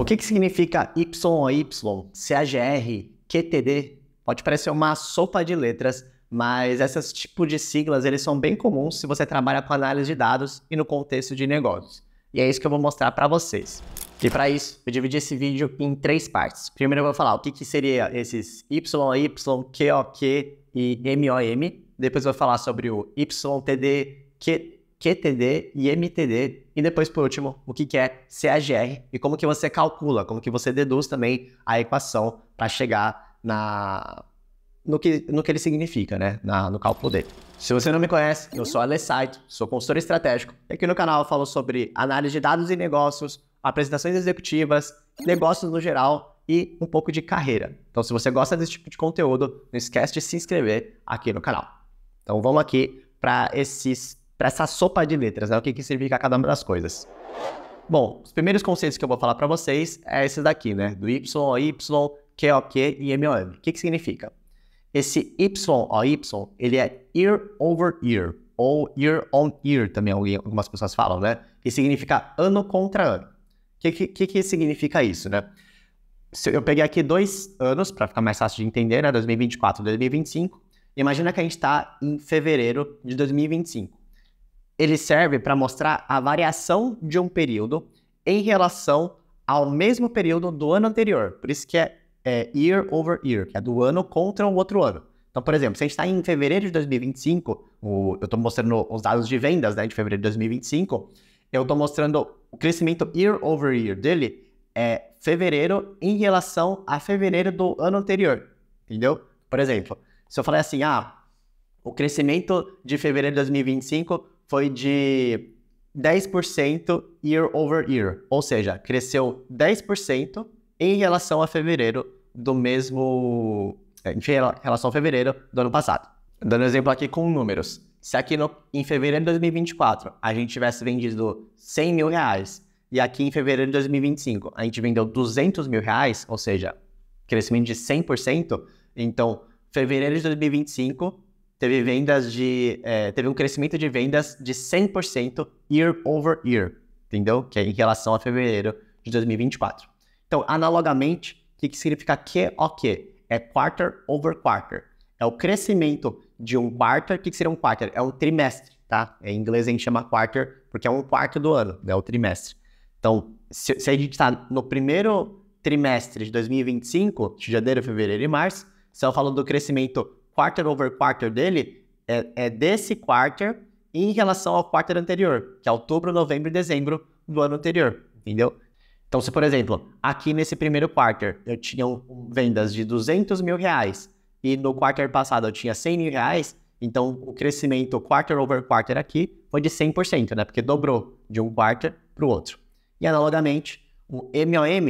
O que, que significa YOY, CAGR, QTD? Pode parecer uma sopa de letras, mas esses tipos de siglas eles são bem comuns se você trabalha com análise de dados e no contexto de negócios. E é isso que eu vou mostrar para vocês. E para isso, eu dividi esse vídeo em três partes. Primeiro eu vou falar o que, que seria esses YY, QOQ e MOM. Depois eu vou falar sobre o YTD, Q, QTD e MTD. E depois, por último, o que, é CAGR e como que você calcula, como que você deduz também a equação para chegar na, no que, no que ele significa, né? Na, no cálculo dele. Se você não me conhece, eu sou Alex Saito, sou consultor estratégico. E aqui no canal eu falo sobre análise de dados e negócios, apresentações executivas, negócios no geral e um pouco de carreira. Então, se você gosta desse tipo de conteúdo, não esquece de se inscrever aqui no canal. Então, vamos aqui para esses para essa sopa de letras, né? o que, que significa cada uma das coisas. Bom, os primeiros conceitos que eu vou falar para vocês é esse daqui, né? Do Y, y o Q e m O m. que, que significa? Esse y o y ele é ear over ear, ou year on year, também algumas pessoas falam, né? Que significa ano contra ano. O que, que, que, significa isso, né? Se eu peguei aqui dois anos, para ficar mais fácil de entender, né? 2024 e 2025. Imagina que a gente está em fevereiro de 2025 ele serve para mostrar a variação de um período em relação ao mesmo período do ano anterior. Por isso que é, é year over year, que é do ano contra o outro ano. Então, por exemplo, se a gente está em fevereiro de 2025, o, eu estou mostrando os dados de vendas né, de fevereiro de 2025, eu estou mostrando o crescimento year over year dele é fevereiro em relação a fevereiro do ano anterior, entendeu? Por exemplo, se eu falar assim, ah, o crescimento de fevereiro de 2025 foi de 10% year over year, ou seja, cresceu 10% em relação a fevereiro do mesmo. É, em relação a fevereiro do ano passado. Dando exemplo aqui com números. Se aqui no, em fevereiro de 2024 a gente tivesse vendido 100 mil reais e aqui em fevereiro de 2025 a gente vendeu 200 mil reais, ou seja, crescimento de 100%, então fevereiro de 2025 teve vendas de. É, teve um crescimento de vendas de 100% year over year, entendeu? Que é em relação a fevereiro de 2024. Então, analogamente, o que, que significa que É quarter over quarter. É o crescimento de um quarter. O que, que seria um quarter? É um trimestre, tá? Em inglês a gente chama quarter porque é um quarto do ano, é né? o trimestre. Então, se, se a gente está no primeiro trimestre de 2025, de janeiro, fevereiro e março, se eu falo do crescimento quarter over quarter dele é, é desse quarter em relação ao quarter anterior, que é outubro, novembro e dezembro do ano anterior, entendeu? Então, se por exemplo, aqui nesse primeiro quarter eu tinha vendas de 200 mil reais e no quarter passado eu tinha 100 mil reais, então o crescimento quarter over quarter aqui foi de 100%, né? Porque dobrou de um quarter para o outro. E analogamente, o MOM,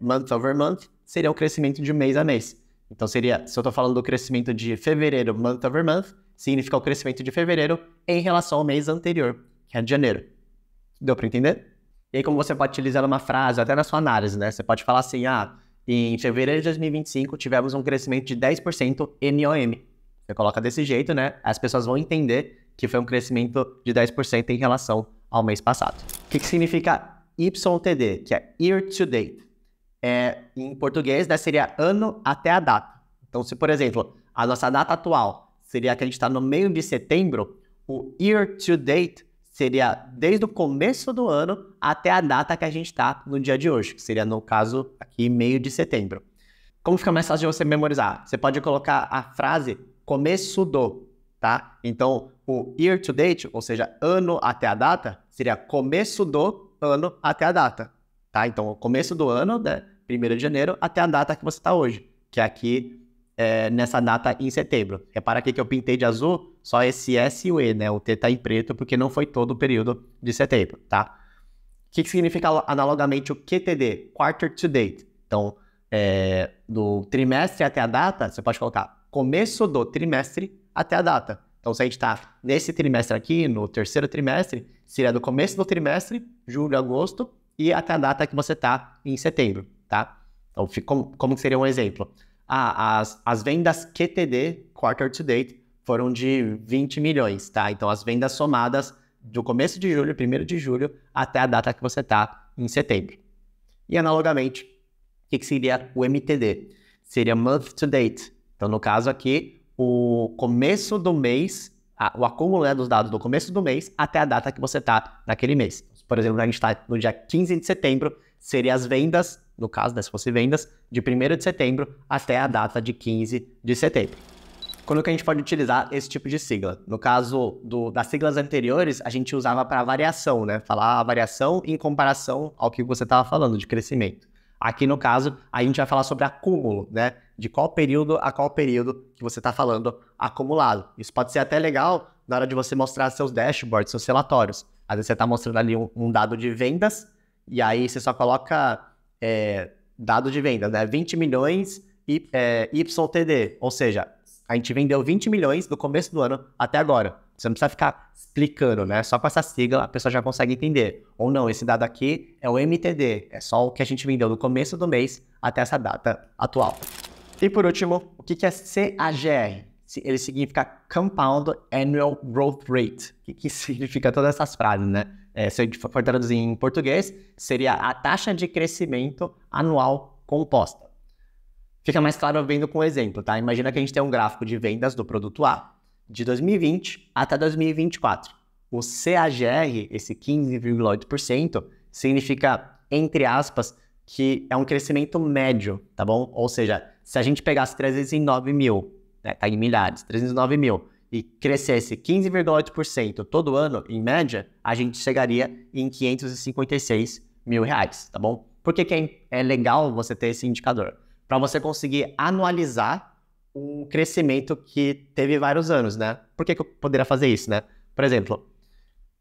month over month, seria o crescimento de mês a mês. Então seria, se eu estou falando do crescimento de fevereiro, month over month, significa o crescimento de fevereiro em relação ao mês anterior, que é de janeiro. Deu para entender? E aí, como você pode utilizar uma frase, até na sua análise, né? Você pode falar assim, ah, em fevereiro de 2025 tivemos um crescimento de 10% NOM. Você coloca desse jeito, né? As pessoas vão entender que foi um crescimento de 10% em relação ao mês passado. O que, que significa YTD, que é Year to Date? é, em português né, seria ano até a data. Então, se, por exemplo, a nossa data atual seria que a gente está no meio de setembro, o year to date seria desde o começo do ano até a data que a gente está no dia de hoje, que seria, no caso, aqui meio de setembro. Como fica mais fácil de você memorizar? Você pode colocar a frase começo do, tá? Então, o year to date, ou seja, ano até a data, seria começo do ano até a data, tá? Então, o começo do ano, né? 1 de janeiro até a data que você está hoje, que é aqui é, nessa data em setembro. Repara aqui que eu pintei de azul só esse S e o E, né? O T está em preto porque não foi todo o período de setembro, tá? O que, que significa analogamente o QTD, Quarter to Date? Então, é, do trimestre até a data, você pode colocar começo do trimestre até a data. Então, se a gente está nesse trimestre aqui, no terceiro trimestre, seria do começo do trimestre, julho, agosto, e até a data que você está em setembro tá? Então, como, que seria um exemplo? Ah, as, as vendas QTD, quarter to date, foram de 20 milhões, tá? Então, as vendas somadas do começo de julho, primeiro de julho, até a data que você está em setembro. E, analogamente, o que seria o MTD? Seria month to date. Então, no caso aqui, o começo do mês, a, o acúmulo né, dos dados do começo do mês até a data que você está naquele mês. Por exemplo, a gente está no dia 15 de setembro, seria as vendas no caso, das né, se fosse vendas, de 1 de setembro até a data de 15 de setembro. Quando que a gente pode utilizar esse tipo de sigla? No caso do, das siglas anteriores, a gente usava para variação, né? Falar a variação em comparação ao que você estava falando de crescimento. Aqui no caso, a gente vai falar sobre acúmulo, né? De qual período a qual período que você está falando acumulado. Isso pode ser até legal na hora de você mostrar seus dashboards, seus relatórios. Às vezes você está mostrando ali um, um dado de vendas, e aí você só coloca é, dado de vendas, né? 20 milhões e, é, YTD, ou seja, a gente vendeu 20 milhões do começo do ano até agora. Você não precisa ficar explicando, né? Só com essa sigla a pessoa já consegue entender. Ou não, esse dado aqui é o MTD, é só o que a gente vendeu do começo do mês até essa data atual. E por último, o que é CAGR? Ele significa Compound Annual Growth Rate. O que significa todas essas frases, né? é, se gente for traduzir em português, seria a taxa de crescimento anual composta. Fica mais claro vendo com o exemplo, tá? Imagina que a gente tem um gráfico de vendas do produto A de 2020 até 2024. O CAGR, esse 15,8%, significa, entre aspas, que é um crescimento médio, tá bom? Ou seja, se a gente pegasse 309 mil, né, tá em milhares, 309 mil, e crescesse 15,8% todo ano, em média, a gente chegaria em 556 mil reais, tá bom? Por que, que é, é legal você ter esse indicador? Para você conseguir anualizar o crescimento que teve vários anos, né? Por que, que eu poderia fazer isso, né? Por exemplo,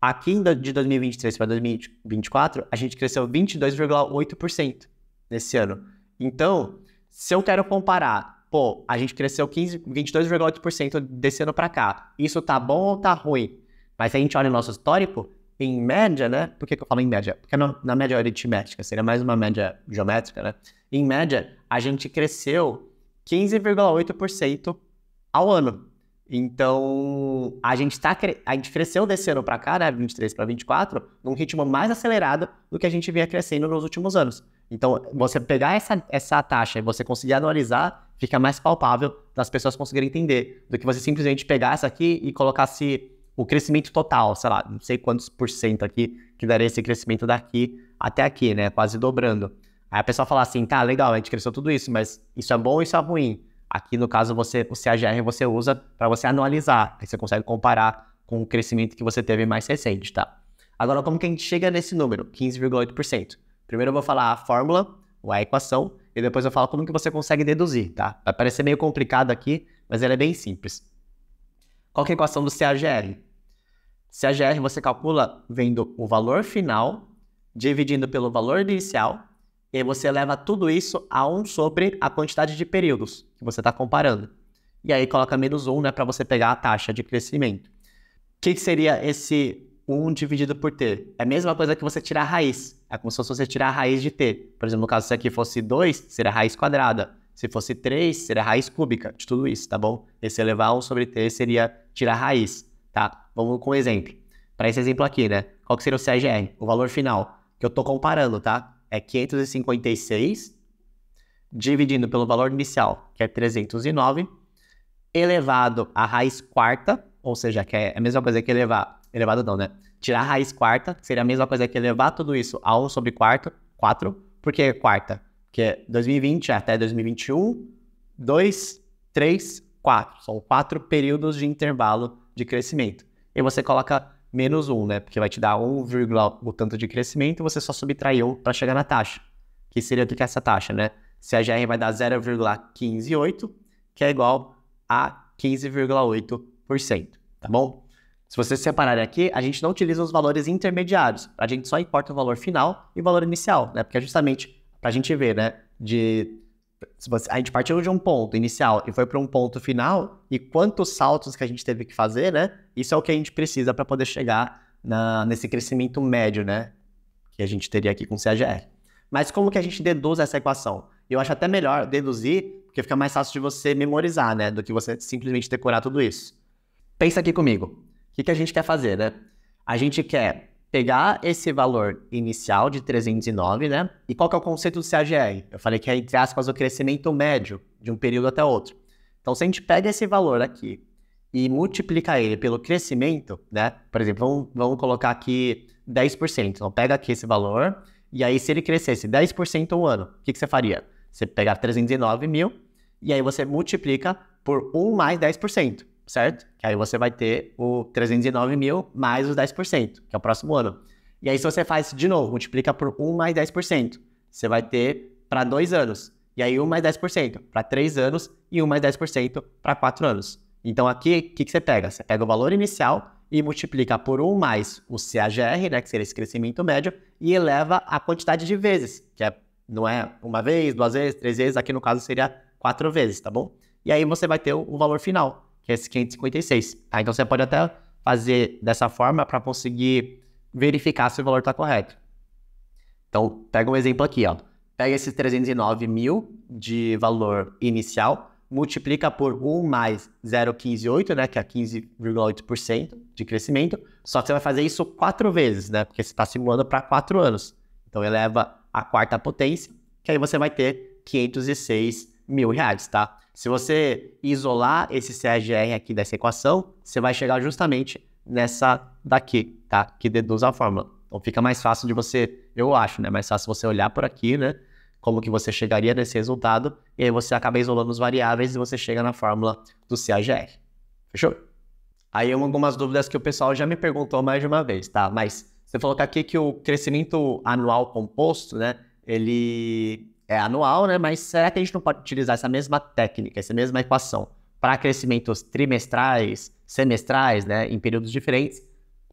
aqui de 2023 para 2024, a gente cresceu 22,8% nesse ano. Então, se eu quero comparar pô, a gente cresceu 15, 22,8% desse ano para cá. Isso tá bom ou tá ruim? Mas se a gente olha o nosso histórico, em média, né? Por que, que eu falo em média? Porque no, na média aritmética, seria mais uma média geométrica, né? Em média, a gente cresceu 15,8% ao ano. Então, a gente, tá, a gente cresceu desse ano para cá, né, 23 para 24, num ritmo mais acelerado do que a gente vinha crescendo nos últimos anos. Então, você pegar essa, essa taxa e você conseguir analisar fica mais palpável das pessoas conseguirem entender do que você simplesmente pegar essa aqui e colocasse o crescimento total, sei lá, não sei quantos por cento aqui que daria esse crescimento daqui até aqui, né? Quase dobrando. Aí a pessoa fala assim, tá, legal, a gente cresceu tudo isso, mas isso é bom ou isso é ruim? Aqui, no caso, você, o CAGR você usa para você analisar, aí você consegue comparar com o crescimento que você teve mais recente, tá? Agora, como que a gente chega nesse número, 15,8%? Primeiro eu vou falar a fórmula, ou a equação, e depois eu falo como que você consegue deduzir, tá? Vai parecer meio complicado aqui, mas ela é bem simples. Qual é a equação do CAGR? CAGR você calcula vendo o valor final, dividindo pelo valor inicial, e aí você leva tudo isso a 1 sobre a quantidade de períodos que você está comparando. E aí coloca menos 1 né, para você pegar a taxa de crescimento. O que, que seria esse 1 dividido por t. É a mesma coisa que você tirar a raiz. É como se você tirar a raiz de t. Por exemplo, no caso, se aqui fosse 2, seria a raiz quadrada. Se fosse 3, seria a raiz cúbica de tudo isso, tá bom? Esse elevar 1 sobre t seria tirar a raiz, tá? Vamos com um exemplo. Para esse exemplo aqui, né? Qual que seria o CGR? O valor final que eu tô comparando, tá? É 556 dividindo pelo valor inicial, que é 309, elevado à raiz quarta, ou seja, que é a mesma coisa que elevar elevado não, né? Tirar a raiz quarta, que seria a mesma coisa que elevar tudo isso a 1 sobre quarto, 4. Por que quarta? Porque 2020 até 2021, 2, 3, 4. São quatro períodos de intervalo de crescimento. E você coloca menos 1, né? Porque vai te dar 1, o tanto de crescimento e você só subtraiu para chegar na taxa. Que seria o que é essa taxa, né? Se a GR vai dar 0,158, que é igual a 15,8%, tá bom? Se vocês separarem aqui, a gente não utiliza os valores intermediários. A gente só importa o valor final e o valor inicial, né? Porque é justamente para a gente ver, né? De se você, a gente partiu de um ponto inicial e foi para um ponto final e quantos saltos que a gente teve que fazer, né? Isso é o que a gente precisa para poder chegar na, nesse crescimento médio, né? Que a gente teria aqui com o CAGR. Mas como que a gente deduz essa equação? Eu acho até melhor deduzir, porque fica mais fácil de você memorizar, né? Do que você simplesmente decorar tudo isso. Pensa aqui comigo. O que, que a gente quer fazer, né? A gente quer pegar esse valor inicial de 309, né? E qual que é o conceito do CAGR? Eu falei que é, entre aspas, o crescimento médio de um período até outro. Então, se a gente pega esse valor aqui e multiplica ele pelo crescimento, né? Por exemplo, vamos, vamos colocar aqui 10%. Então, pega aqui esse valor e aí, se ele crescesse 10% ao ano, o que, que você faria? Você pegar 309 mil e aí você multiplica por 1 mais 10% certo? Que aí você vai ter o 309 mil mais os 10%, que é o próximo ano. E aí, se você faz de novo, multiplica por 1 mais 10%, você vai ter para dois anos. E aí, 1 mais 10% para três anos e 1 mais 10% para quatro anos. Então, aqui, o que, que você pega? Você pega o valor inicial e multiplica por 1 mais o CAGR, né, que seria esse crescimento médio, e eleva a quantidade de vezes, que é, não é uma vez, duas vezes, três vezes, aqui no caso seria quatro vezes, tá bom? E aí você vai ter o valor final, que é esse 556. Tá? Então você pode até fazer dessa forma para conseguir verificar se o valor está correto. Então, pega um exemplo aqui, ó. Pega esses 309 mil de valor inicial, multiplica por 1 mais 0,158, né, que é 15,8% de crescimento. Só que você vai fazer isso quatro vezes, né, porque você está simulando para quatro anos. Então, eleva a quarta potência, que aí você vai ter 506 mil reais, tá? Se você isolar esse CAGR aqui dessa equação, você vai chegar justamente nessa daqui, tá? Que deduz a fórmula. Então fica mais fácil de você, eu acho, né? Mais fácil você olhar por aqui, né? Como que você chegaria nesse resultado, e aí você acaba isolando as variáveis e você chega na fórmula do CAGR. Fechou? Aí algumas dúvidas que o pessoal já me perguntou mais de uma vez, tá? Mas você falou que aqui que o crescimento anual composto, né? Ele é anual, né? Mas será que a gente não pode utilizar essa mesma técnica, essa mesma equação para crescimentos trimestrais, semestrais, né? Em períodos diferentes?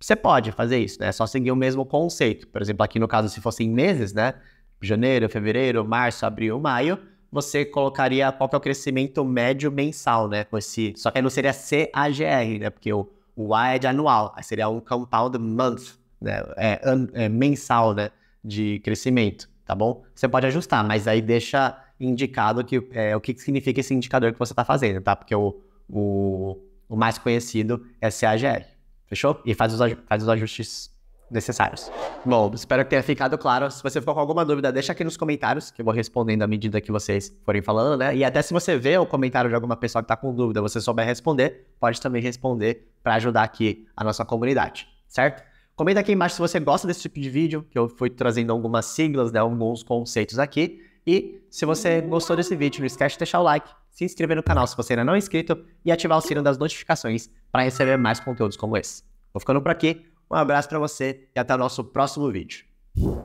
Você pode fazer isso, né? É só seguir o mesmo conceito. Por exemplo, aqui no caso, se fossem meses, né? Janeiro, fevereiro, março, abril, maio, você colocaria qual é o crescimento médio mensal, né? Com esse... Só que aí não seria CAGR, né? Porque o, o A é de anual, aí seria um compound month, né? É, é mensal, né? De crescimento tá bom? Você pode ajustar, mas aí deixa indicado que, é, o que significa esse indicador que você está fazendo, tá? Porque o, o, o, mais conhecido é CAGR, fechou? E faz os, faz os ajustes necessários. Bom, espero que tenha ficado claro. Se você ficou com alguma dúvida, deixa aqui nos comentários, que eu vou respondendo à medida que vocês forem falando, né? E até se você vê o comentário de alguma pessoa que está com dúvida, você souber responder, pode também responder para ajudar aqui a nossa comunidade, certo? Comenta aqui embaixo se você gosta desse tipo de vídeo, que eu fui trazendo algumas siglas, né, alguns conceitos aqui. E se você gostou desse vídeo, não esquece de deixar o like, se inscrever no canal se você ainda não é inscrito e ativar o sino das notificações para receber mais conteúdos como esse. Vou ficando por aqui, um abraço para você e até o nosso próximo vídeo.